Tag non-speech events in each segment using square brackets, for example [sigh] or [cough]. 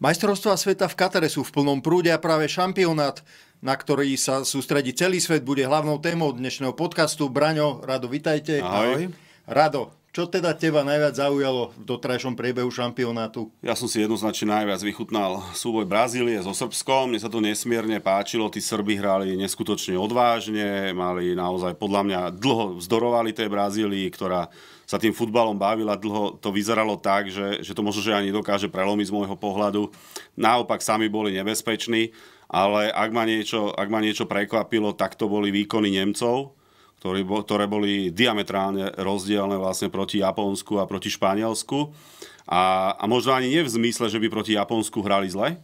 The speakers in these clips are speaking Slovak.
Majstrovstvá sveta v Katare sú v plnom prúde a práve šampionát, na ktorý sa sústredí celý svet, bude hlavnou témou dnešného podcastu. Braňo, Rado, vitajte. Ahoj. Rado, čo teda teba najviac zaujalo v dotrajšom priebehu šampionátu? Ja som si jednoznačne najviac vychutnal súboj Brazílie so Srbskom. Mne sa to nesmierne páčilo. Tí Srby hrali neskutočne odvážne, mali naozaj podľa mňa dlho vzdorovali tej Brazílii, ktorá sa tým futbalom bavila a dlho to vyzeralo tak, že, že to možno, že ani dokáže prelomiť z môjho pohľadu. Naopak sami boli nebezpeční, ale ak ma niečo, ak ma niečo prekvapilo, tak to boli výkony Nemcov, ktorí ktoré boli diametrálne rozdielne vlastne proti Japonsku a proti Španielsku. A, a možno ani nie v zmysle, že by proti Japonsku hrali zle,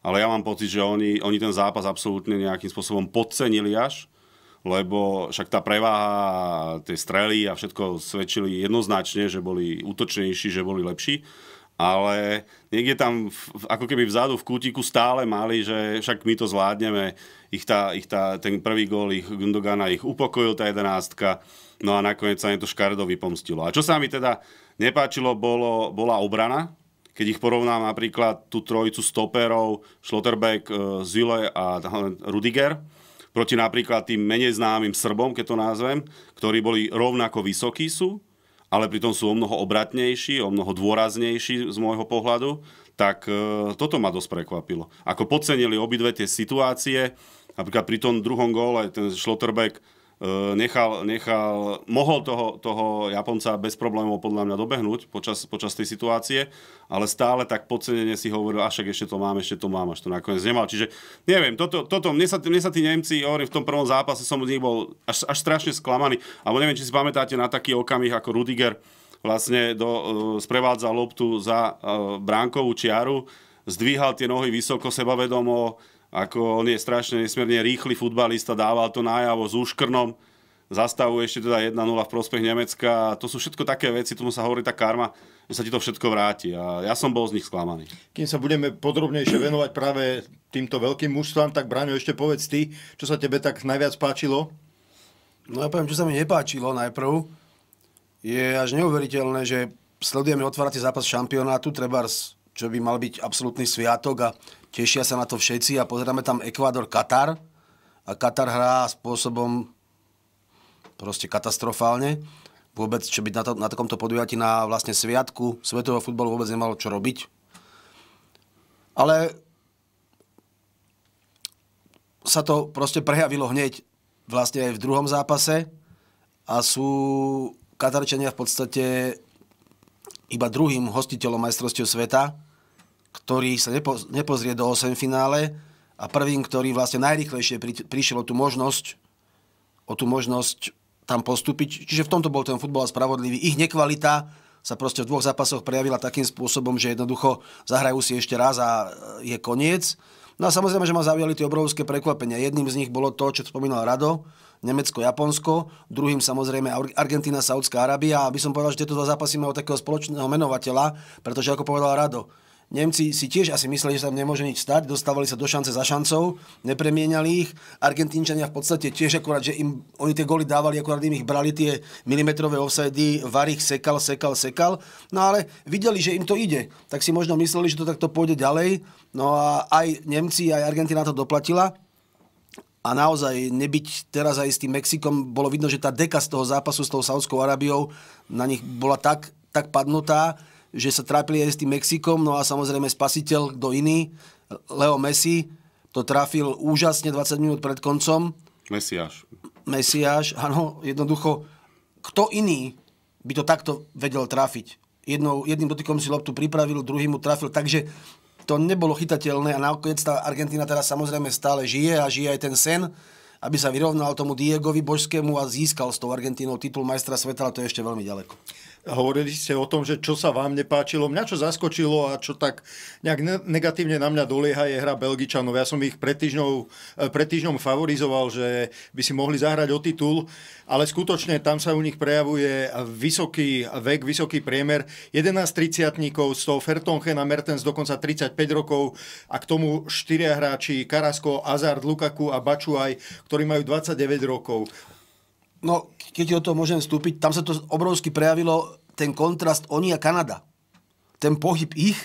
ale ja mám pocit, že oni, oni ten zápas absolútne nejakým spôsobom podcenili až lebo však tá preváha, tie strely a všetko svedčili jednoznačne, že boli útočnejší, že boli lepší ale niekde tam ako keby vzadu v kútiku stále mali, že však my to zvládneme. Ich tá, ich tá, ten prvý gól ich Gundogana ich upokojil, tá jedenáctka. No a nakoniec sa im to škardo vypomstilo. A čo sa mi teda nepáčilo, bolo, bola obrana. Keď ich porovnám napríklad tú trojicu stoperov, Schlotterbeck, eh, Zile a Rudiger, proti napríklad tým menej známym Srbom, keď to názvem, ktorí boli rovnako vysokí sú, ale pritom sú o mnoho obratnejší, o mnoho dôraznejší z môjho pohľadu, tak e, toto ma dosť prekvapilo. Ako podcenili obidve tie situácie, napríklad pri tom druhom góle ten Schlotterbeck E, nechal, nechal, mohol toho, toho Japonca bez problémov podľa mňa dobehnúť počas, počas tej situácie, ale stále tak podcenenie si hovoril, až ešte to mám, ešte to mám, až to nakoniec nemal. Čiže neviem, toto, toto mne, sa, mne sa tí Nemci, hovorím, v tom prvom zápase som od nich bol až, až strašne sklamaný, alebo neviem, či si pamätáte na taký okamih ako Rudiger, vlastne do, e, sprevádza loptu za e, bránkovú čiaru, zdvíhal tie nohy vysoko, sebavedomo, ako on je strašne nesmierne rýchly futbalista, dával to najavo s úškrnom, zastavu ešte teda 1-0 v prospech Nemecka. To sú všetko také veci, tomu sa hovorí tá karma, že sa ti to všetko vráti. A ja som bol z nich sklamaný. Kým sa budeme podrobnejšie venovať práve týmto veľkým mužstvám, tak Braňo, ešte povedz ty, čo sa tebe tak najviac páčilo? No ja poviem, čo sa mi nepáčilo najprv. Je až neuveriteľné, že sledujeme otvárací zápas šampionátu, čo by mal byť absolútny sviatok a Tešia sa na to všetci a pozeráme tam Ekvádor, Katar. A Katar hrá spôsobom proste katastrofálne. Vôbec, čo by na, to, na takomto podujatí na vlastne sviatku svetového futbalu vôbec nemalo čo robiť. Ale sa to proste prejavilo hneď vlastne aj v druhom zápase a sú Katarčania v podstate iba druhým hostiteľom majstrovstiev sveta ktorý sa nepo, nepozrie do 8 finále a prvým, ktorý vlastne najrychlejšie pri, prišiel o tú možnosť, o tú možnosť tam postúpiť. Čiže v tomto bol ten futbal spravodlivý. Ich nekvalita sa proste v dvoch zápasoch prejavila takým spôsobom, že jednoducho zahrajú si ešte raz a je koniec. No a samozrejme, že ma zaujali tie obrovské prekvapenia. Jedným z nich bolo to, čo spomínal Rado, Nemecko, Japonsko, druhým samozrejme Argentina, Saudská Arábia. by som povedal, že tieto dva zápasy majú takého spoločného menovateľa, pretože ako povedal Rado, Nemci si tiež asi mysleli, že sa tam nemôže nič stať, dostávali sa do šance za šancov, nepremieniali ich. Argentínčania v podstate tiež akurát, že im, oni tie góly dávali, akurát im ich brali tie milimetrové offsady, Varich sekal, sekal, sekal. No ale videli, že im to ide, tak si možno mysleli, že to takto pôjde ďalej. No a aj Nemci, aj Argentina to doplatila a naozaj nebyť teraz aj s tým Mexikom, bolo vidno, že tá deka z toho zápasu s tou Saudskou Arábiou na nich bola tak, tak padnutá, že sa trápili aj s tým Mexikom, no a samozrejme spasiteľ, kto iný, Leo Messi, to trafil úžasne 20 minút pred koncom. Mesiáš. Mesiáš, áno, jednoducho, kto iný by to takto vedel trafiť? Jednou, jedným dotykom si loptu pripravil, druhým mu trafil, takže to nebolo chytateľné a nakoniec tá Argentina teraz samozrejme stále žije a žije aj ten sen, aby sa vyrovnal tomu Diegovi Božskému a získal s tou Argentínou titul majstra sveta, ale to je ešte veľmi ďaleko hovorili ste o tom, že čo sa vám nepáčilo. Mňa čo zaskočilo a čo tak nejak negatívne na mňa dolieha je hra Belgičanov. Ja som ich pred týždňou, e, pred týždňom favorizoval, že by si mohli zahrať o titul, ale skutočne tam sa u nich prejavuje vysoký vek, vysoký priemer. 11 30-tníkov, z toho Fertonchen a Mertens dokonca 35 rokov a k tomu štyria hráči Karasko, Azard Lukaku a Bačuaj, ktorí majú 29 rokov. No, keď o to môžem vstúpiť, tam sa to obrovsky prejavilo ten kontrast oni a Kanada. Ten pohyb ich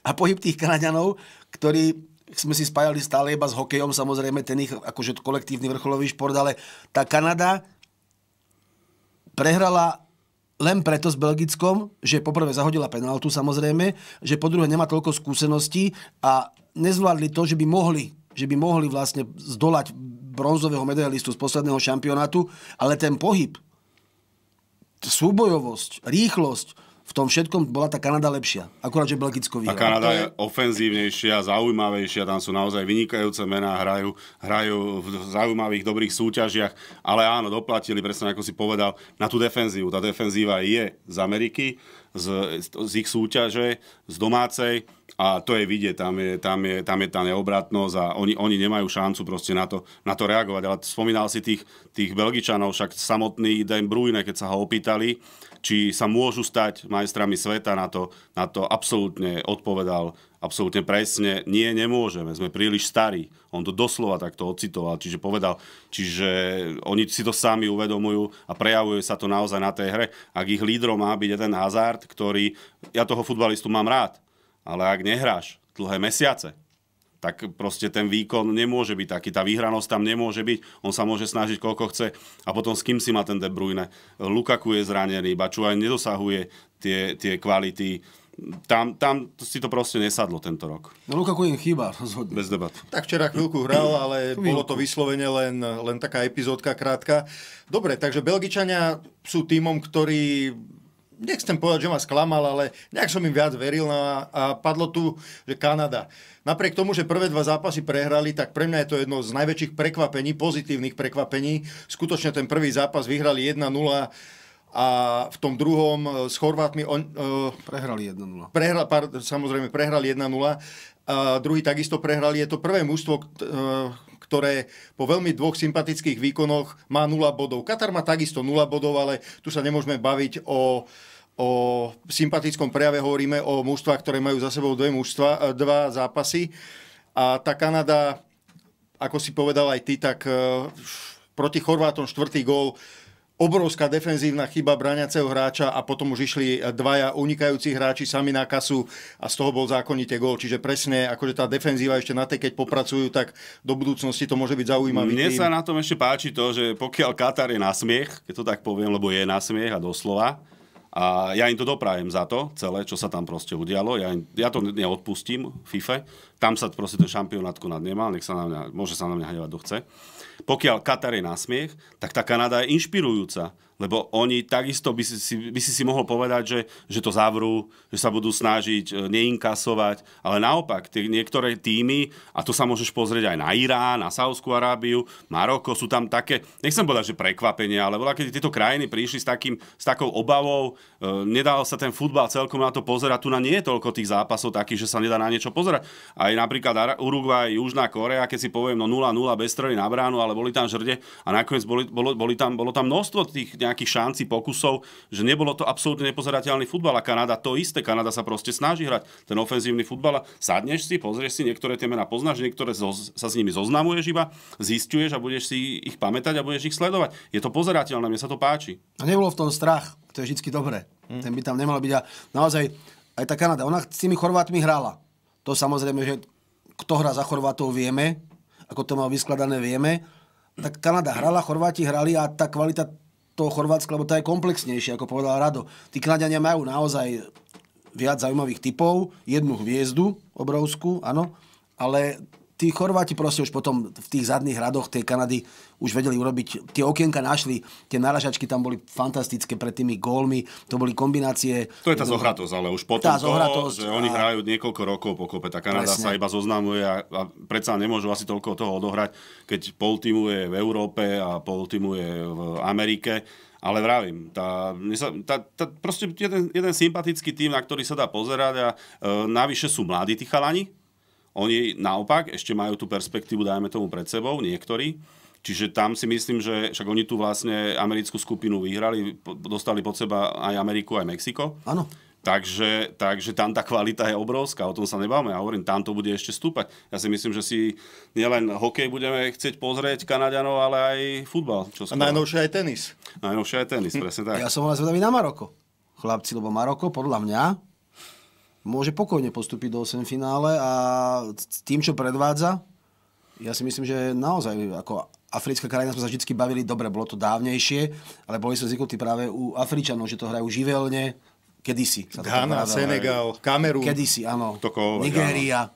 a pohyb tých Kanaďanov, ktorí sme si spájali stále iba s hokejom, samozrejme ten ich akože kolektívny vrcholový šport, ale tá Kanada prehrala len preto s Belgickom, že poprvé zahodila penaltu samozrejme, že po druhé nemá toľko skúseností a nezvládli to, že by mohli že by mohli vlastne zdolať bronzového medailistu z posledného šampionátu, ale ten pohyb, súbojovosť, rýchlosť, v tom všetkom bola tá Kanada lepšia. Akurát, že Belgicko vyhralo. Tá Kanada je ofenzívnejšia, zaujímavejšia, tam sú naozaj vynikajúce mená, hrajú, hrajú v zaujímavých, dobrých súťažiach, ale áno, doplatili, presne ako si povedal, na tú defenzívu. Tá defenzíva je z Ameriky, z, z ich súťaže, z domácej a to je vidieť, tam je, tam je, tam je tá neobratnosť a oni, oni nemajú šancu proste na to, na to reagovať. Ale spomínal si tých, tých Belgičanov, však samotný Den Bruyne, keď sa ho opýtali, či sa môžu stať majstrami sveta, na to, na to absolútne odpovedal absolútne presne, nie, nemôžeme, sme príliš starí. On to doslova takto ocitoval, čiže povedal, čiže oni si to sami uvedomujú a prejavuje sa to naozaj na tej hre. Ak ich lídrom má byť jeden Hazard, ktorý, ja toho futbalistu mám rád, ale ak nehráš dlhé mesiace, tak proste ten výkon nemôže byť taký, tá výhranosť tam nemôže byť, on sa môže snažiť koľko chce a potom s kým si má ten De Bruyne. Lukaku je zranený, Bačuaj aj nedosahuje tie, tie kvality, tam, tam si to proste nesadlo tento rok. No Lukaku im chýba, rozhodne. Bez debat. Tak včera chvíľku hral, ale bolo to vyslovene len, len taká epizódka krátka. Dobre, takže Belgičania sú týmom, ktorý nechcem povedať, že ma sklamal, ale nejak som im viac veril a, a padlo tu, že Kanada. Napriek tomu, že prvé dva zápasy prehrali, tak pre mňa je to jedno z najväčších prekvapení, pozitívnych prekvapení. Skutočne ten prvý zápas vyhrali 1-0 a v tom druhom e, s Chorvátmi... On, uh, prehrali 1-0. Prehra, pár, samozrejme, prehrali 1-0. A druhý takisto prehrali. Je to prvé mužstvo, e, ktoré po veľmi dvoch sympatických výkonoch má 0 bodov. Katar má takisto 0 bodov, ale tu sa nemôžeme baviť o o sympatickom prejave hovoríme o mužstvách, ktoré majú za sebou dve mužstva, dva zápasy. A tá Kanada, ako si povedal aj ty, tak proti Chorvátom štvrtý gól obrovská defenzívna chyba braniaceho hráča a potom už išli dvaja unikajúci hráči sami na kasu a z toho bol zákonite gól. Čiže presne, akože tá defenzíva ešte na tej, keď popracujú, tak do budúcnosti to môže byť zaujímavý. Mne tým. sa na tom ešte páči to, že pokiaľ Katar je na smiech, keď to tak poviem, lebo je na smiech a doslova, a ja im to doprajem za to celé, čo sa tam proste udialo. Ja, im, ja to neodpustím FIFA. Tam sa proste ten šampionát konať nemal, nech sa na mňa, môže sa na mňa hnevať, kto chce. Pokiaľ Katar je na smiech, tak tá Kanada je inšpirujúca lebo oni takisto by si, by si, si mohol povedať, že, že to zavrú, že sa budú snažiť e, neinkasovať, ale naopak, tie, niektoré týmy, a to sa môžeš pozrieť aj na Irán, na Sáuskú Arábiu, Maroko, sú tam také, nechcem povedať, že prekvapenie, ale bola, keď tieto krajiny prišli s, takým, s takou obavou, e, nedal sa ten futbal celkom na to pozerať, tu na nie je toľko tých zápasov takých, že sa nedá na niečo pozerať. Aj napríklad Uruguay, Južná Korea, keď si poviem, no 0-0 bez strely na bránu, ale boli tam žrde a nakoniec boli, bolo, boli tam, bolo tam množstvo tých nejakých šanci, pokusov, že nebolo to absolútne nepozerateľný futbal a Kanada to isté. Kanada sa proste snaží hrať ten ofenzívny futbal. Sadneš si, pozrieš si, niektoré tie mená poznáš, niektoré zo, sa s nimi zoznamuješ iba, zistuješ a budeš si ich pamätať a budeš ich sledovať. Je to pozerateľné, mne sa to páči. A nebolo v tom strach, to je vždy dobré. Hmm. Ten by tam nemal byť a naozaj aj tá Kanada, ona s tými Chorvátmi hrala. To samozrejme, že kto hrá za Chorvátov vieme, ako to má vyskladané vieme, tak Kanada hrala, Chorváti hrali a tá kvalita toho Chorvátska, lebo tá je komplexnejšia, ako povedal Rado. Tí Kanadiania majú naozaj viac zaujímavých typov, jednu hviezdu obrovskú, áno, ale tí Chorváti proste už potom v tých zadných radoch tej Kanady už vedeli urobiť, tie okienka našli, tie náražačky tam boli fantastické pred tými gólmi, to boli kombinácie... To je tá zohratosť, ale už potom tá to, zohratosť, že oni a... hrajú niekoľko rokov kope, tá Kanada Presne. sa iba zoznamuje a, a predsa nemôžu asi toľko toho odohrať, keď pol týmu je v Európe a pol týmu je v Amerike, ale vravím, tá, tá, tá, proste jeden, jeden sympatický tým, na ktorý sa dá pozerať a e, navyše sú mladí tí chalani, oni naopak ešte majú tú perspektívu, dajme tomu pred sebou, niektorí. Čiže tam si myslím, že však oni tu vlastne americkú skupinu vyhrali, dostali pod seba aj Ameriku, aj Mexiko. Áno. Takže, takže tam tá kvalita je obrovská, o tom sa nebavme. Ja hovorím, tam to bude ešte stúpať. Ja si myslím, že si nielen hokej budeme chcieť pozrieť Kanaďanov, ale aj futbal. Čo skoro. A najnovšie aj tenis. Najnovšie aj tenis, hm. presne tak. Ja som len zvedavý na Maroko. Chlapci, lebo Maroko podľa mňa môže pokojne postúpiť do 8 finále a tým, čo predvádza, ja si myslím, že naozaj ako africká krajina sme sa vždy bavili, dobre, bolo to dávnejšie, ale boli sme zvyknutí práve u Afričanov, že to hrajú živelne, kedysi. Ghana, Senegal, Kamerún. Kedysi, áno. Nigéria.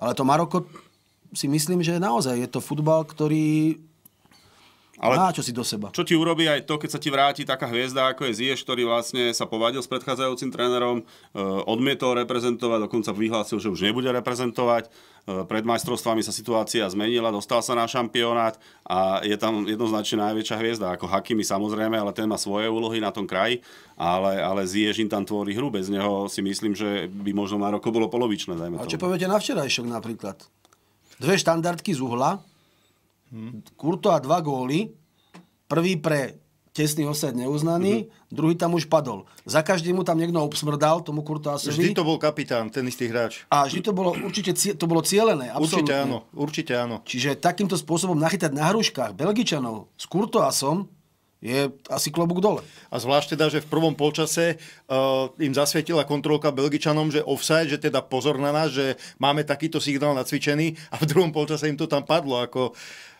Ale to Maroko si myslím, že naozaj je to futbal, ktorý ale Má čo si do seba. Čo ti urobí aj to, keď sa ti vráti taká hviezda, ako je Zieš, ktorý vlastne sa povadil s predchádzajúcim trénerom, eh, odmietol reprezentovať, dokonca vyhlásil, že už nebude reprezentovať. Eh, pred majstrovstvami sa situácia zmenila, dostal sa na šampionát a je tam jednoznačne najväčšia hviezda, ako Hakimi samozrejme, ale ten má svoje úlohy na tom kraji, ale, ale Zieš im tam tvorí hru, bez neho si myslím, že by možno Maroko bolo polovičné. Dajme a čo tomu. poviete na včerajšok napríklad? Dve štandardky z uhla, Kurto a dva góly. Prvý pre tesný osed neuznaný, mm-hmm. druhý tam už padol. Za každý mu tam niekto obsmrdal, tomu a Vždy to bol kapitán, ten istý hráč. A vždy to bolo určite to bolo cieľené. Absolútne. Určite áno, určite áno. Čiže takýmto spôsobom nachytať na hruškách Belgičanov s kurto som, je asi klobúk dole. A zvlášť teda, že v prvom polčase uh, im zasvietila kontrolka Belgičanom, že offside, že teda pozor na nás, že máme takýto signál nacvičený a v druhom polčase im to tam padlo ako uh,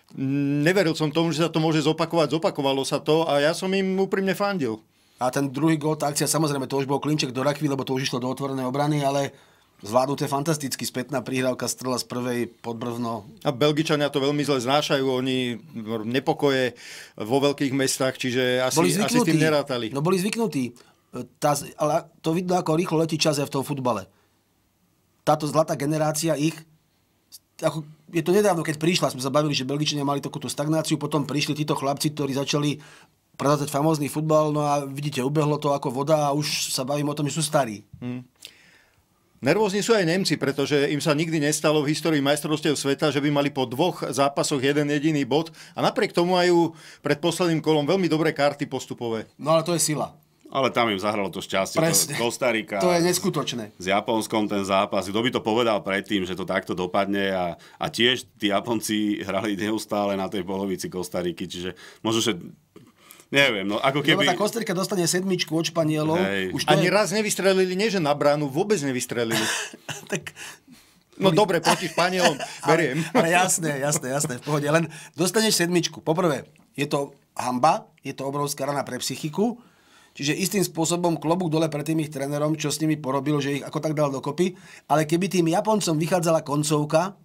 neveril som tomu, že sa to môže zopakovať, zopakovalo sa to a ja som im úprimne fandil. A ten druhý gol, tá akcia, samozrejme, to už bol klinček do rakvy, lebo to už išlo do otvorenej obrany, ale zvládnuté fantasticky, spätná prihrávka strela z prvej pod brvno. A Belgičania to veľmi zle znášajú, oni nepokoje vo veľkých mestách, čiže asi, boli asi tým nerátali. No boli zvyknutí, tá, ale to vidno, ako rýchlo letí čas aj v tom futbale. Táto zlatá generácia ich, ako je to nedávno, keď prišla, sme sa bavili, že Belgičania mali takúto stagnáciu, potom prišli títo chlapci, ktorí začali predácať famózny futbal, no a vidíte, ubehlo to ako voda a už sa bavím o tom, že sú starí. Hmm. Nervózni sú aj Nemci, pretože im sa nikdy nestalo v histórii majstrovstiev sveta, že by mali po dvoch zápasoch jeden jediný bod a napriek tomu majú pred posledným kolom veľmi dobré karty postupové. No ale to je sila. Ale tam im zahralo to šťastie. Presne. To, Kostarika. To je neskutočné. S Japonskom ten zápas. Kto by to povedal predtým, že to takto dopadne a, a tiež tí Japonci hrali neustále na tej polovici Kostariky. Čiže možno, že Neviem, no ako keby... Lebo tá Kostarika dostane sedmičku od Španielov. Už Ani je... raz nevystrelili, nie že na bránu, vôbec nevystrelili. [laughs] tak No dobre, proti Španielom, [laughs] beriem. Ale, ale jasné, jasné, jasné, v pohode. Len dostaneš sedmičku. Poprvé, je to hamba, je to obrovská rana pre psychiku Čiže istým spôsobom klobúk dole pred tým ich trénerom, čo s nimi porobil, že ich ako tak dal dokopy. Ale keby tým Japoncom vychádzala koncovka,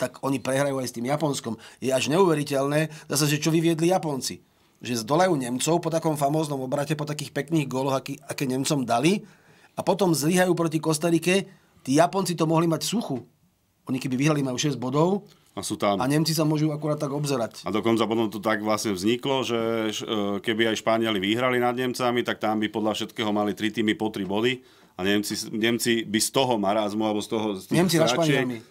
tak oni prehrajú aj s tým Japonskom. Je až neuveriteľné zase, že čo vyviedli Japonci. Že zdolajú Nemcov po takom famóznom obrate, po takých pekných góloch, aký, aké Nemcom dali a potom zlyhajú proti Kostarike. Tí Japonci to mohli mať suchu. Oni keby vyhrali majú 6 bodov, a sú tam. A Nemci sa môžu akurát tak obzerať. A dokonca potom to tak vlastne vzniklo, že e, keby aj Španieli vyhrali nad Nemcami, tak tam by podľa všetkého mali tri týmy po tri body a Nemci, Nemci by z toho marazmu alebo z toho... Z Nemci na Španieli.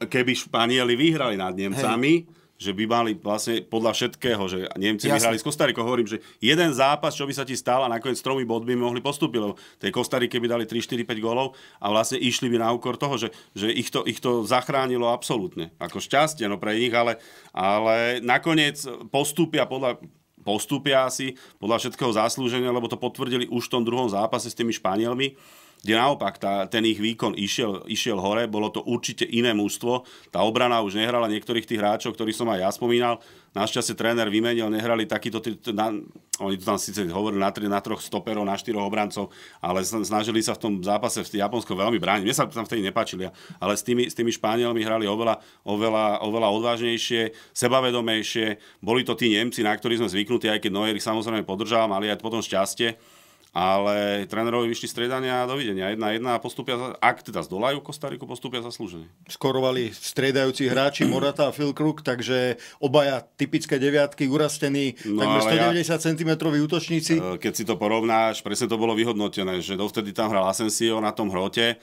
Keby Španieli vyhrali nad Nemcami, Hej že by mali vlastne podľa všetkého, že Nemci Jasne. vyhrali s Kostarikou. Hovorím, že jeden zápas, čo by sa ti stal a nakoniec s tromi bodmi mohli postúpiť, lebo tej Kostarike by dali 3, 4, 5 golov a vlastne išli by na úkor toho, že, že ich, to, ich to zachránilo absolútne. Ako šťastie no pre nich, ale, ale nakoniec postúpia podľa postúpia asi podľa všetkého zaslúženia, lebo to potvrdili už v tom druhom zápase s tými Španielmi kde naopak tá, ten ich výkon išiel, išiel hore, bolo to určite iné mužstvo. Tá obrana už nehrala niektorých tých hráčov, ktorých som aj ja spomínal. Našťastie tréner vymenil, nehrali takýto... Na, oni to tam síce hovorili na, tri, na troch stoperov, na štyroch obrancov, ale snažili sa v tom zápase v Japonsku veľmi brániť. Mne sa tam vtedy nepáčili, ale s tými, s tými Španielmi hrali oveľa, oveľa, oveľa odvážnejšie, sebavedomejšie. Boli to tí Nemci, na ktorých sme zvyknutí, aj keď Neuer ich samozrejme podržal, mali aj potom šťastie ale trénerovi vyšli striedania a dovidenia. Jedna jedna a postupia, ak teda zdolajú Kostariku, postupia zaslúžene. Skorovali striedajúci hráči Morata a Phil Kruk, takže obaja typické deviatky, urastení, no, takmer 190 ja, cm útočníci. E, keď si to porovnáš, presne to bolo vyhodnotené, že dovtedy tam hral Asensio na tom hrote,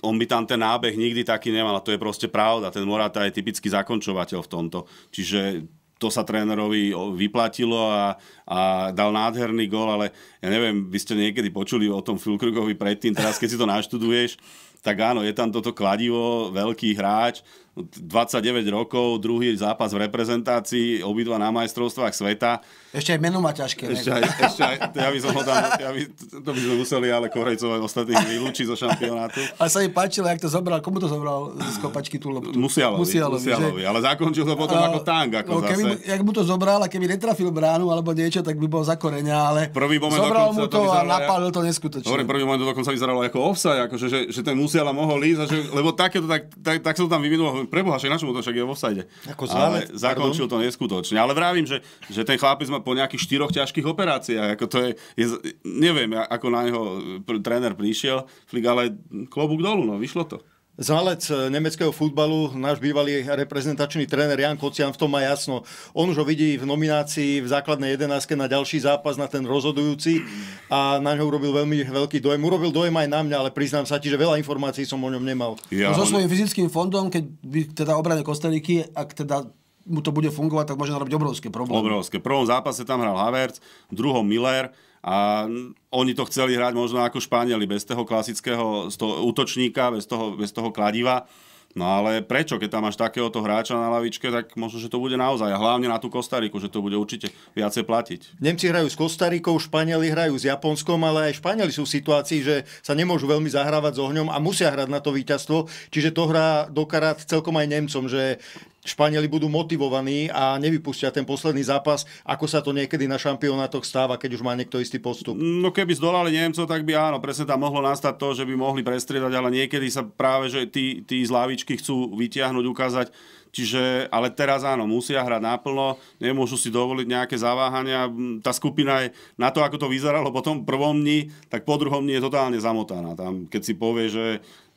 on by tam ten nábeh nikdy taký nemal a to je proste pravda. Ten Morata je typický zakončovateľ v tomto. Čiže to sa trénerovi vyplatilo a, a dal nádherný gól, ale ja neviem, vy ste niekedy počuli o tom Fulkrugovi predtým, teraz keď si to naštuduješ, tak áno, je tam toto kladivo, veľký hráč, 29 rokov, druhý zápas v reprezentácii, obidva na majstrovstvách sveta. Ešte aj meno má ťažké. Ešte aj, ešte aj, ja by som ho tam, ja by, to by sme museli ale korejcovať ostatných vylúčiť zo šampionátu. A sa mi páčilo, jak to zobral, komu to zobral z kopačky tú loptu? Musialovi, Musialovi, Musialovi že... ale zakončil to potom a, ako tank. Ako no, keby, zase. Jak mu to zobral a keby netrafil bránu alebo niečo, tak by bol za koreňa, ale prvý moment zobral mu to, to a napálil to neskutočne. Dobre, prvý moment to dokonca vyzeralo ako offside, akože, že, že ten Musiala mohol ísť, že, lebo takéto, tak, tak, tak, tak som tam vyvinul, preboha, však na to však je v offside. Ako ale zakončil to neskutočne. Ale vravím, že, že ten chlapec má po nejakých štyroch ťažkých operáciách, ako to je, je neviem, ako na neho pr- tréner prišiel, flik, ale klobúk dolu, no, vyšlo to. Znalec eh, nemeckého futbalu, náš bývalý reprezentačný tréner Jan Kocian, v tom má jasno. On už ho vidí v nominácii v základnej jedenáske na ďalší zápas, na ten rozhodujúci a na ňo urobil veľmi veľký dojem. Urobil dojem aj na mňa, ale priznám sa ti, že veľa informácií som o ňom nemal. Ja, no, so svojím fyzickým fondom, keď by teda obrane Kosteliky, ak teda mu to bude fungovať, tak môže narobiť obrovské problémy. Obrovské. V prvom zápase tam hral Havertz, v druhom Miller, a oni to chceli hrať možno ako Španieli, bez toho klasického z toho útočníka, bez toho, bez toho kladiva. No ale prečo, keď tam máš takéhoto hráča na lavičke, tak možno, že to bude naozaj. hlavne na tú Kostariku, že to bude určite viacej platiť. Nemci hrajú s Kostarikou, Španieli hrajú s Japonskom, ale aj Španieli sú v situácii, že sa nemôžu veľmi zahrávať s ohňom a musia hrať na to víťazstvo. Čiže to hrá do celkom aj Nemcom, že Španieli budú motivovaní a nevypustia ten posledný zápas, ako sa to niekedy na šampionátoch stáva, keď už má niekto istý postup. No keby zdolali Nemcov, tak by áno, presne tam mohlo nastať to, že by mohli prestriedať, ale niekedy sa práve, že tí, tí z lavičky chcú vytiahnuť, ukázať, Čiže, ale teraz áno, musia hrať naplno, nemôžu si dovoliť nejaké zaváhania. Tá skupina je na to, ako to vyzeralo po tom prvom dni, tak po druhom dni je totálne zamotaná. Tam, keď si povie, že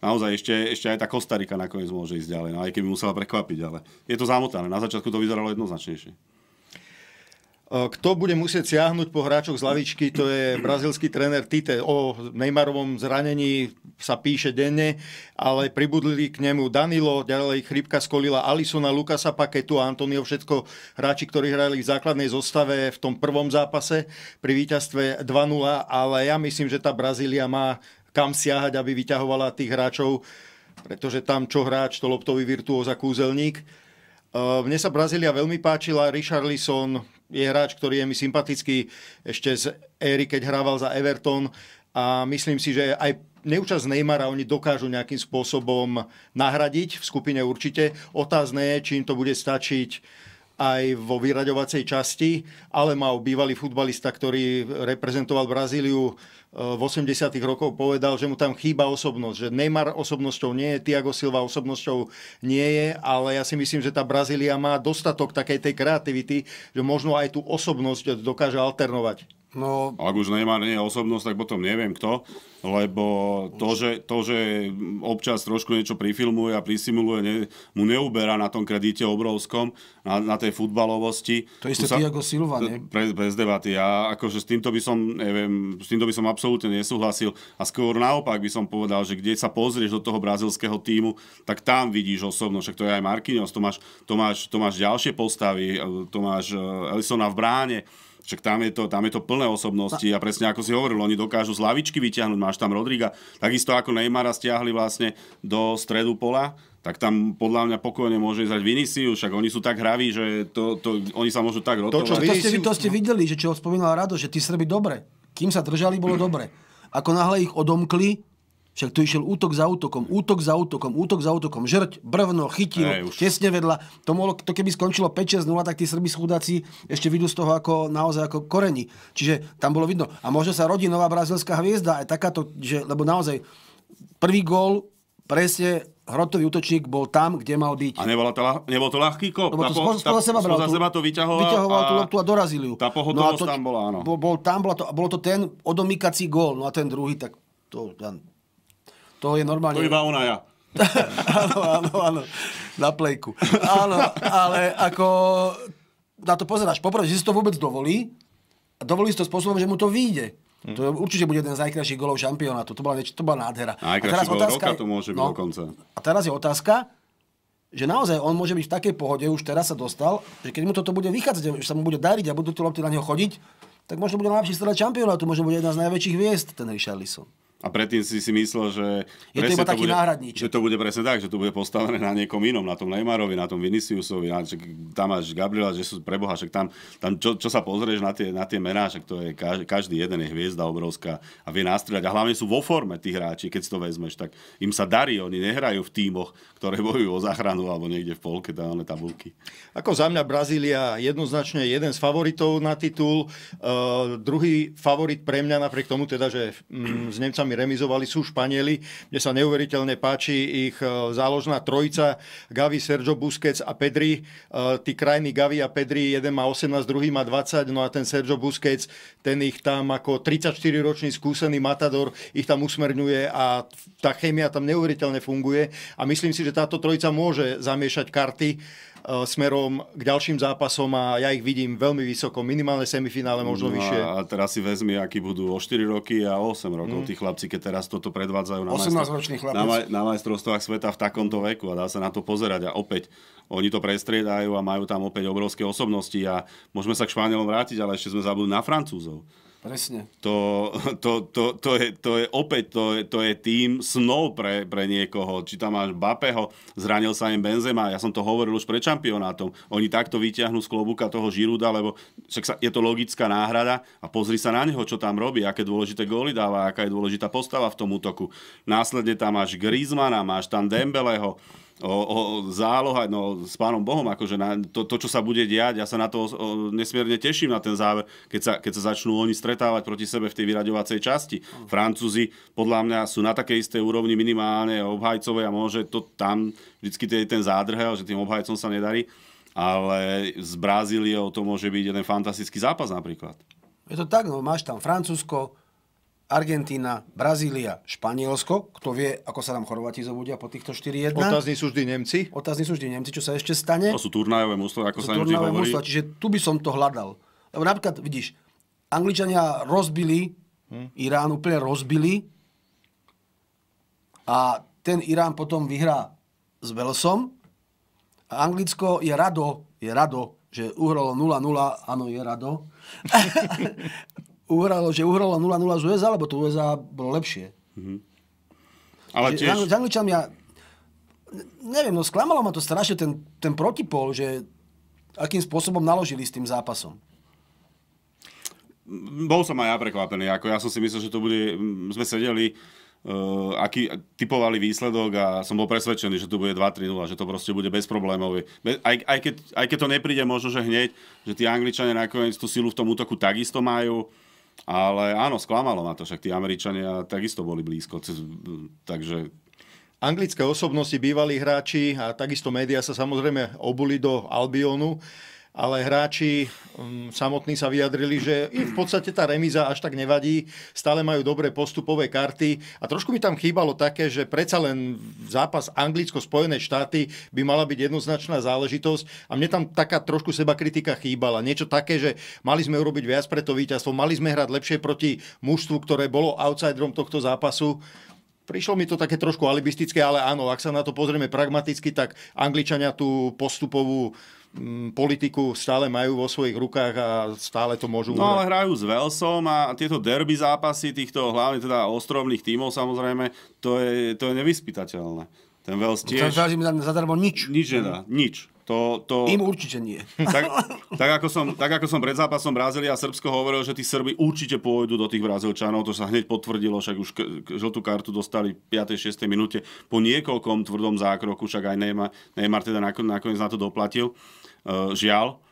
naozaj ešte, ešte aj tá Kostarika nakoniec môže ísť ďalej, no, aj keby musela prekvapiť, ale je to zamotané. Na začiatku to vyzeralo jednoznačnejšie. Kto bude musieť siahnuť po hráčoch z lavičky, to je brazilský tréner Tite. O Neymarovom zranení sa píše denne, ale pribudli k nemu Danilo, ďalej Chrypka skolila Alisona, Lukasa Paketu a Antonio, všetko hráči, ktorí hrali v základnej zostave v tom prvom zápase pri víťazstve 2-0, ale ja myslím, že tá Brazília má kam siahať, aby vyťahovala tých hráčov, pretože tam čo hráč, to loptový virtuóz a kúzelník. E, mne sa Brazília veľmi páčila. Lisson je hráč, ktorý je mi sympatický ešte z éry, keď hrával za Everton a myslím si, že aj neúčasť Neymara oni dokážu nejakým spôsobom nahradiť v skupine určite. Otázne je, či im to bude stačiť aj vo vyraďovacej časti, ale mal bývalý futbalista, ktorý reprezentoval Brazíliu e, v 80. rokoch, povedal, že mu tam chýba osobnosť, že Neymar osobnosťou nie je, Tiago Silva osobnosťou nie je, ale ja si myslím, že tá Brazília má dostatok takej tej kreativity, že možno aj tú osobnosť dokáže alternovať. No... Ak už nemá nie osobnosť, tak potom neviem kto, lebo to, že, to, že občas trošku niečo prifilmuje a prisimuluje, ne, mu neuberá na tom kredite obrovskom, na, na tej futbalovosti. To isté sa, Tiago Silva, nie? Pre, bez debaty. Ja akože s týmto by som, neviem, s týmto by som absolútne nesúhlasil a skôr naopak by som povedal, že kde sa pozrieš do toho brazilského týmu, tak tam vidíš osobnosť, však to je aj Marquinhos, to máš, to máš, to máš ďalšie postavy, to máš Elisona eh, v bráne, však tam je, to, tam je to plné osobnosti a presne ako si hovoril, oni dokážu z lavičky vyťahnuť, máš tam Rodriga, takisto ako Neymara stiahli vlastne do stredu pola, tak tam podľa mňa pokojne môže ísť Vinicius, však oni sú tak hraví, že to, to, oni sa môžu tak rotovať. To, čo to, ste, to ste videli, že čo spomínala Rado, že tí Srby dobre. Kým sa držali, bolo dobre. Ako náhle ich odomkli, však tu išiel útok za útokom, útok za útokom, útok za útokom, žrť, brvno, chytil, Ej, tesne vedľa. To, mohlo, to keby skončilo 5-6-0, tak tí srbí chudáci ešte vidú z toho ako, naozaj ako koreni. Čiže tam bolo vidno. A možno sa rodí nová brazilská hviezda, aj takáto, že, lebo naozaj prvý gól presne hrotový útočník bol tam, kde mal byť. A nebolo to, nebol to ľahký kop. Lebo to spoza, spoza seba, bral, spoza seba to vyťahoval, vyťahoval a, tú loptu a dorazili ju. Tá pohodlnosť no tam bola, áno. Bol, bol tam, bolo to, bolo to ten odomýkací gól, no a ten druhý, tak to, to je normálne... To iba ona ja. [laughs] áno, áno, áno. Na plejku. Áno, ale ako na to pozeráš. Poprvé, že si to vôbec dovolí. A dovolí si to spôsobom, že mu to vyjde. Hmm. To určite bude jeden z najkrajších golov šampionátu. To bola, nieč- to bola nádhera. Najkrajší a teraz gol otázka, roka to môže byť no, dokonca. A teraz je otázka, že naozaj on môže byť v takej pohode, už teraz sa dostal, že keď mu toto bude vychádzať, že sa mu bude dariť a budú tie lopty na neho chodiť, tak možno bude najlepší strelec šampionátu, možno bude jedna z najväčších hviezd ten Richard Lisson. A predtým si si myslel, že... Je to iba taký to náhradníček. Že to bude presne tak, že to bude postavené na niekom inom, na tom Neymarovi, na tom Viniciusovi, na, že tam máš Gabriela, že sú preboha, že tam, tam čo, čo, sa pozrieš na tie, na tie mená, že to je každý, každý jeden je hviezda obrovská a vie nastrieľať. A hlavne sú vo forme tí hráči, keď si to vezmeš, tak im sa darí, oni nehrajú v tímoch, ktoré bojujú o záchranu alebo niekde v polke, tam tabulky. Ako za mňa Brazília jednoznačne jeden z favoritov na titul, uh, druhý favorit pre mňa, napriek tomu teda, že mm, s Nemcami nami remizovali, sú Španieli, kde sa neuveriteľne páči ich e, záložná trojica Gavi, Sergio Busquets a Pedri. E, tí krajní Gavi a Pedri, jeden má 18, druhý má 20, no a ten Sergio Busquets, ten ich tam ako 34-ročný skúsený matador, ich tam usmerňuje a tá chémia tam neuveriteľne funguje a myslím si, že táto trojica môže zamiešať karty E, smerom k ďalším zápasom a ja ich vidím veľmi vysoko, minimálne semifinále, možno no vyššie. A teraz si vezmi, akí budú o 4 roky a o 8 rokov mm. tí chlapci, keď teraz toto predvádzajú na, majstrov... na, maj... na majstrovstvách sveta v takomto veku a dá sa na to pozerať. A opäť, oni to prestriedajú a majú tam opäť obrovské osobnosti a môžeme sa k Španielom vrátiť, ale ešte sme zabudli na Francúzov. Presne. To, to, to, to, je, to je opäť to je, to je tým snov pre, pre niekoho. Či tam máš Bapeho, zranil sa im Benzema, ja som to hovoril už pred šampionátom. Oni takto vyťahnú z klobúka toho Žiruda, lebo však sa, je to logická náhrada a pozri sa na neho, čo tam robí, aké dôležité góly dáva, aká je dôležitá postava v tom útoku. Následne tam máš Griezmana, máš tam Dembeleho, o, o záloha, no s pánom Bohom, akože na, to, to, čo sa bude diať, ja sa na to o, nesmierne teším na ten záver, keď sa, keď sa začnú oni stretávať proti sebe v tej vyraďovacej časti. Uh-huh. Francúzi podľa mňa sú na takej istej úrovni minimálne obhajcové a môže to tam vždycky je ten zádrhel, že tým obhajcom sa nedarí, ale s Brazíliou to môže byť jeden fantastický zápas napríklad. Je to tak, no máš tam Francúzsko, Argentína, Brazília, Španielsko. Kto vie, ako sa nám Chorváti zobudia po týchto 4-1. Otázni sú vždy Nemci. Otázni sú vždy Nemci, čo sa ešte stane. To sú turnajové mústva, ako sú sa im hovorí. Mústva, čiže tu by som to hľadal. Lebo napríklad, vidíš, Angličania rozbili hm. Irán, úplne rozbili. A ten Irán potom vyhrá s Velsom. A Anglicko je rado, je rado, že uhralo 0-0, áno, je rado. [laughs] uhralo, že uhralo 0-0 z USA, lebo to USA bolo lepšie. Mm-hmm. Ale tiež... Z Angličanmi ja... Neviem, no sklamalo ma to strašne ten, ten protipol, že akým spôsobom naložili s tým zápasom. Bol som aj ja prekvapený. Ako ja som si myslel, že to bude... Sme sedeli uh, aký typovali výsledok a som bol presvedčený, že to bude 2-3-0, že to proste bude bezproblémové. Bez, aj, aj, keď, aj keď to nepríde možno, že hneď, že tí Angličania nakoniec tú silu v tom útoku takisto majú, ale áno, sklamalo ma to, však tí Američania takisto boli blízko. Takže Anglické osobnosti, bývalí hráči a takisto médiá sa samozrejme obuli do Albionu ale hráči um, samotní sa vyjadrili, že im v podstate tá remiza až tak nevadí, stále majú dobré postupové karty a trošku mi tam chýbalo také, že predsa len zápas Anglicko-Spojené štáty by mala byť jednoznačná záležitosť a mne tam taká trošku seba kritika chýbala. Niečo také, že mali sme urobiť viac pre to víťazstvo, mali sme hrať lepšie proti mužstvu, ktoré bolo outsiderom tohto zápasu Prišlo mi to také trošku alibistické, ale áno, ak sa na to pozrieme pragmaticky, tak Angličania tú postupovú mm, politiku stále majú vo svojich rukách a stále to môžu... No ale hrajú s Velsom a tieto derby zápasy týchto hlavne teda ostrovných tímov samozrejme, to je, to je nevyspytateľné. Ten Vels tiež... Zadarmo nič. Nič nedá, nič. To, to... Im určite nie. Tak, tak, ako som, tak ako som pred zápasom Brazília a Srbsko hovoril, že tí Srby určite pôjdu do tých Brazílčanov, to sa hneď potvrdilo, však už žltú kartu dostali v 5. 6. minúte po niekoľkom tvrdom zákroku, však aj Neymar, Neymar teda nakoniec na to doplatil, e, žiaľ.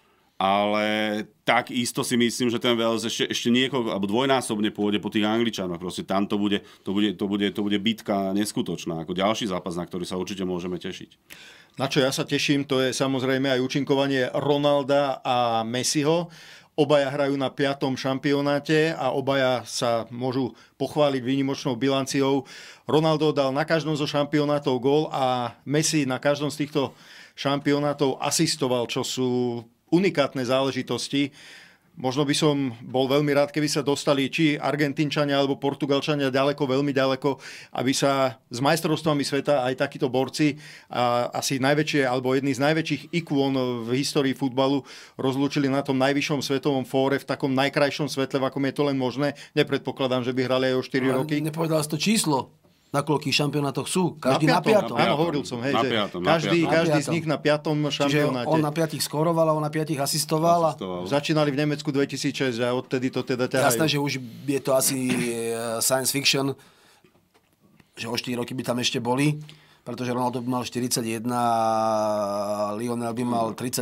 Ale tak isto si myslím, že ten Wales ešte, ešte niekoľko, alebo dvojnásobne pôjde po tých Angličanoch. Proste tam to bude, to bude, to bude, to bude bitka neskutočná, ako ďalší zápas, na ktorý sa určite môžeme tešiť. Na čo ja sa teším, to je samozrejme aj účinkovanie Ronalda a Messiho. Obaja hrajú na piatom šampionáte a obaja sa môžu pochváliť výnimočnou bilanciou. Ronaldo dal na každom zo šampionátov gól a Messi na každom z týchto šampionátov asistoval, čo sú unikátne záležitosti. Možno by som bol veľmi rád, keby sa dostali či Argentínčania alebo Portugalčania ďaleko, veľmi ďaleko, aby sa s majstrovstvami sveta aj takíto borci, a asi najväčšie alebo jedný z najväčších ikon v histórii futbalu, rozlúčili na tom najvyššom svetovom fóre v takom najkrajšom svetle, v akom je to len možné. Nepredpokladám, že by hrali aj o 4 Ale roky. Nepovedal to číslo na koľkých šampionátoch sú. Každý na piatom. Áno, hovoril som, hej, na že piatom, každý, na piatom. každý z nich na piatom šampionáte. Čiže on na piatich skoroval a on na piatich asistoval. asistoval. Začínali v Nemecku 2006 a odtedy to teda ťahajú. Jasné, že už je to asi e, science fiction, že o 4 roky by tam ešte boli pretože Ronaldo by mal 41 a Lionel by mal 39.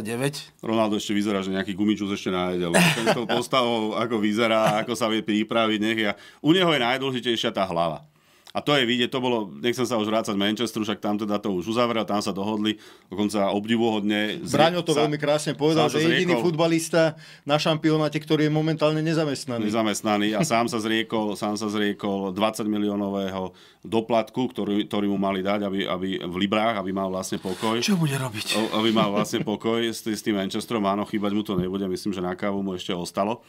Ronaldo ešte vyzerá, že nejaký gumičus ešte nájde, lebo ten postavou, ako vyzerá, ako sa vie pripraviť, nech ja. U neho je najdôležitejšia tá hlava. A to je vidieť, to bolo, nechcem sa už vrácať Manchesteru, však tam teda to už uzavrel, tam sa dohodli, dokonca obdivuhodne. Braňo to sa, veľmi krásne povedal, že zriekol, jediný futbalista na šampionáte, ktorý je momentálne nezamestnaný. Nezamestnaný a sám sa zriekol, sám sa zriekol 20 miliónového doplatku, ktorý, ktorý mu mali dať, aby, aby v Librách, aby mal vlastne pokoj. Čo bude robiť? Aby mal vlastne pokoj s, s tým Manchesterom, áno, chýbať mu to nebude, myslím, že na kávu mu ešte ostalo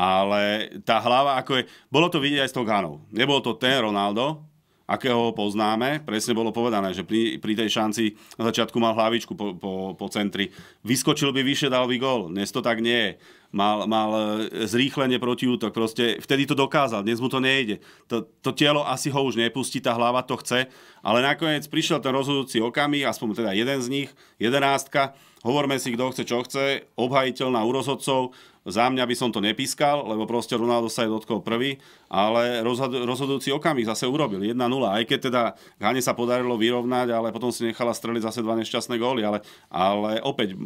ale tá hlava, ako je, bolo to vidieť aj s tou Ganou. Nebol to ten Ronaldo, akého ho poznáme, presne bolo povedané, že pri, pri tej šanci na začiatku mal hlavičku po, po, po centri. Vyskočil by vyššie, dal by gol. Dnes to tak nie je. Mal, mal e, zrýchlenie útok. proste vtedy to dokázal, dnes mu to nejde. To, to telo asi ho už nepustí, tá hlava to chce, ale nakoniec prišiel ten rozhodujúci okamih, aspoň teda jeden z nich, jedenástka, hovorme si, kto chce, čo chce, obhajiteľná u úrozhodcov, za mňa by som to nepískal, lebo proste Ronaldo sa je dotkol prvý, ale rozhodujúci okamih zase urobil 1-0. Aj keď teda Hane sa podarilo vyrovnať, ale potom si nechala streliť zase dva nešťastné góly, ale, ale opäť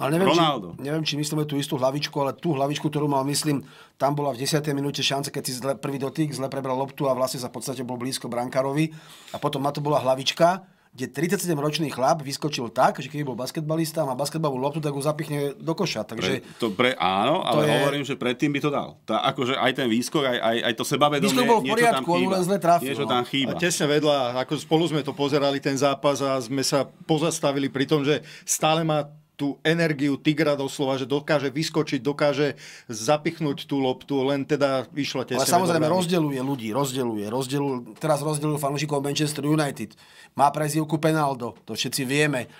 ale neviem, Ronaldo. Či, neviem, či myslíme tú istú hlavičku, ale tú hlavičku, ktorú mal, myslím, tam bola v 10. minúte šanca, keď si zle, prvý dotyk zle prebral loptu a vlastne sa v podstate bol blízko brankárovi. A potom na to bola hlavička, kde 37-ročný chlap vyskočil tak, že keď bol basketbalista a má basketbalovú loptu, tak ho zapichne do koša. Takže pre, to pre, áno, ale je... hovorím, že predtým by to dal. Tá, akože aj ten výskok, aj, aj, aj to sebavedomie, výskok bol v poriadku, on Len zle trafil, niečo tam no. chýba. A tesne vedľa, ako spolu sme to pozerali ten zápas a sme sa pozastavili pri tom, že stále má tú energiu tigra doslova, že dokáže vyskočiť, dokáže zapichnúť tú loptu, len teda tie Ale samozrejme rozdeluje ľudí, rozdeluje, rozdeluje. Teraz rozdeluje fanúšikov Manchester United. Má prezivku Penaldo, to všetci vieme.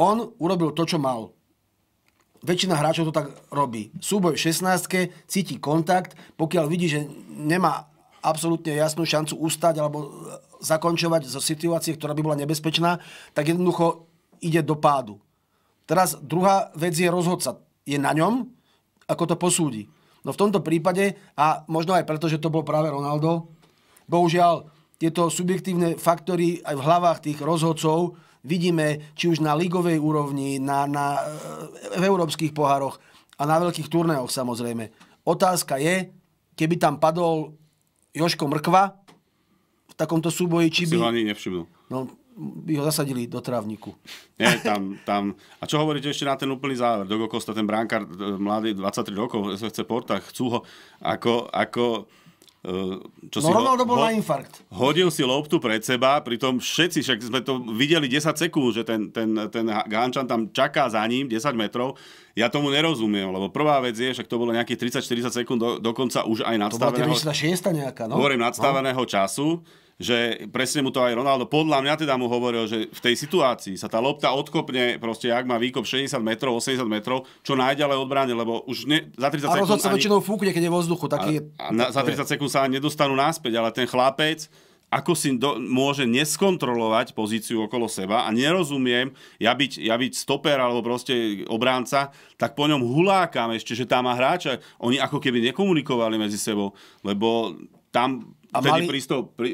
On urobil to, čo mal. Väčšina hráčov to tak robí. Súboj v 16 cíti kontakt, pokiaľ vidí, že nemá absolútne jasnú šancu ustať alebo zakončovať zo situácie, ktorá by bola nebezpečná, tak jednoducho ide do pádu. Teraz druhá vec je rozhodca. Je na ňom, ako to posúdi. No v tomto prípade, a možno aj preto, že to bol práve Ronaldo, bohužiaľ tieto subjektívne faktory aj v hlavách tých rozhodcov vidíme, či už na ligovej úrovni, na, na, e, v európskych pohároch a na veľkých turnajoch samozrejme. Otázka je, keby tam padol Joško Mrkva v takomto súboji, či by... Si ho ani nevšimnul. No, by ho zasadili do trávniku. Nie, tam, tam. A čo hovoríte ešte na ten úplný záver? Dogo Costa, ten bránkar, e, mladý, 23 rokov, sa chce porta, chcú ho ako, ako e, čo no, si Ronaldo ho, bol ho, na infarkt. Hodil si loptu pred seba, pritom všetci, však sme to videli 10 sekúnd, že ten, ten, ten Gančan tam čaká za ním 10 metrov, ja tomu nerozumiem, lebo prvá vec je, však to bolo nejakých 30-40 sekúnd, do, dokonca už aj nadstaveného... To bola nejaká, no? Hovorím, nadstaveného no. času, že presne mu to aj Ronaldo, podľa mňa teda mu hovoril, že v tej situácii sa tá lopta odkopne, proste ak má výkop 60 metrov, 80 metrov, čo najďalej odbráne, lebo už ne, za 30 sekúnd... A sa ani, väčšinou fúkne, keď je vo vzduchu, taký... A, a na, za 30 sekúnd sa nedostanú naspäť, ale ten chlapec, ako si do, môže neskontrolovať pozíciu okolo seba a nerozumiem, ja byť, ja byť stoper alebo proste obránca, tak po ňom hulákam ešte, že tam má hráča. Oni ako keby nekomunikovali medzi sebou, lebo tam a Vtedy mali... pristol, pri,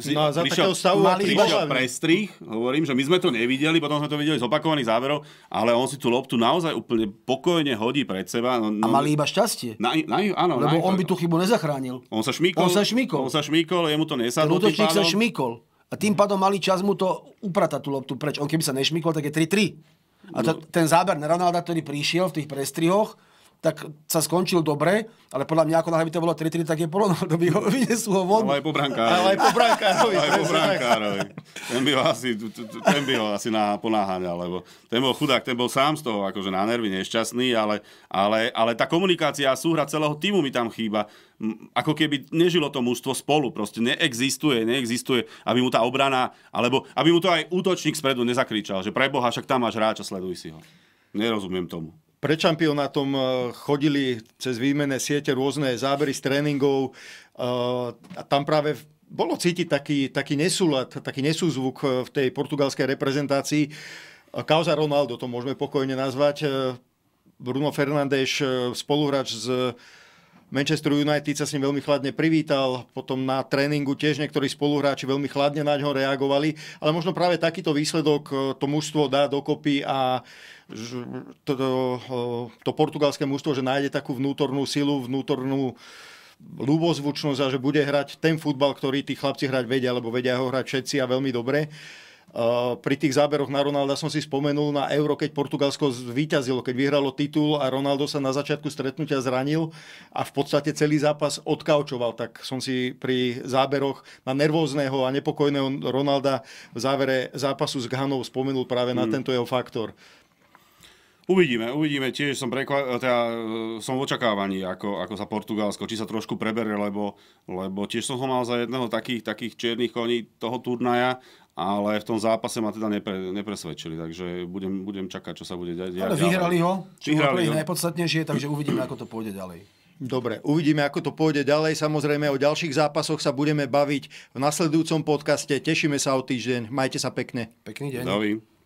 si, no, za prišiel, stavu mali prišiel prestrih, hovorím, že my sme to nevideli, potom sme to videli z opakovaných záverov, ale on si tú loptu naozaj úplne pokojne hodí pred seba. No, no, a mali iba šťastie. Na, na, áno, Lebo na, on by tú chybu nezachránil. On sa šmíkol. On sa šmíkol. On sa šmíkol, jemu to nesadlo. Útočník sa šmíkol. A tým pádom mali čas mu to upratať tú loptu preč. On keby sa nešmíkol, tak je 3-3. A to, no. ten záber na Ronalda, ktorý prišiel v tých prestrihoch, tak sa skončil dobre, ale podľa mňa ako by to bolo 3-3, tak je to by ho vynesú ho von. Ale aj po brankárovi. Ale aj po brankárovi. aj po brankárovi. Ten by ho asi, ten by ho asi ponáhaňal, lebo ten bol chudák, ten bol sám z toho akože na nervy nešťastný, ale, ale, ale tá komunikácia a súhra celého týmu mi tam chýba ako keby nežilo to mužstvo spolu. Proste neexistuje, neexistuje, aby mu tá obrana, alebo aby mu to aj útočník spredu nezakričal, že preboha, však tam máš hráča, sleduj si ho. Nerozumiem tomu pred šampionátom e, chodili cez výmené siete rôzne zábery z tréningov e, a tam práve bolo cítiť taký, taký nesúlad, taký nesúzvuk e, v tej portugalskej reprezentácii. Kauza Ronaldo, to môžeme pokojne nazvať. Bruno Fernández, spoluhráč z Manchester United sa s ním veľmi chladne privítal, potom na tréningu tiež niektorí spoluhráči veľmi chladne na ňo reagovali, ale možno práve takýto výsledok e, to mužstvo dá dokopy a to, to, e, to portugalské mužstvo, že nájde takú vnútornú silu, vnútornú ľubozvučnosť a že bude hrať ten futbal, ktorý tí chlapci hrať vedia, lebo vedia ho hrať všetci a veľmi dobre. Eh, pri tých záberoch na Ronalda som si spomenul na Euro, keď Portugalsko zvíťazilo, keď vyhralo titul a Ronaldo sa na začiatku stretnutia zranil a v podstate celý zápas odkaučoval. Tak som si pri záberoch na nervózneho a nepokojného Ronalda v závere zápasu s Ghanou spomenul práve mm. na hmm. tento jeho faktor. Uvidíme, uvidíme. Tiež som, prekla- teda, e, som v očakávaní, ako, ako sa Portugalsko, či sa trošku prebere, lebo, lebo tiež som ho mal za jedného takých, takých čiernych koní toho turnaja ale v tom zápase ma teda nepre, nepresvedčili, takže budem, budem čakať, čo sa bude diať. Ale vyhrali ho, čo vyhrali ho. najpodstatnejšie, takže uvidíme, ako to pôjde ďalej. Dobre, uvidíme, ako to pôjde ďalej. Samozrejme, o ďalších zápasoch sa budeme baviť v nasledujúcom podcaste. Tešíme sa o týždeň. Majte sa pekne. Pekný deň. Dovi.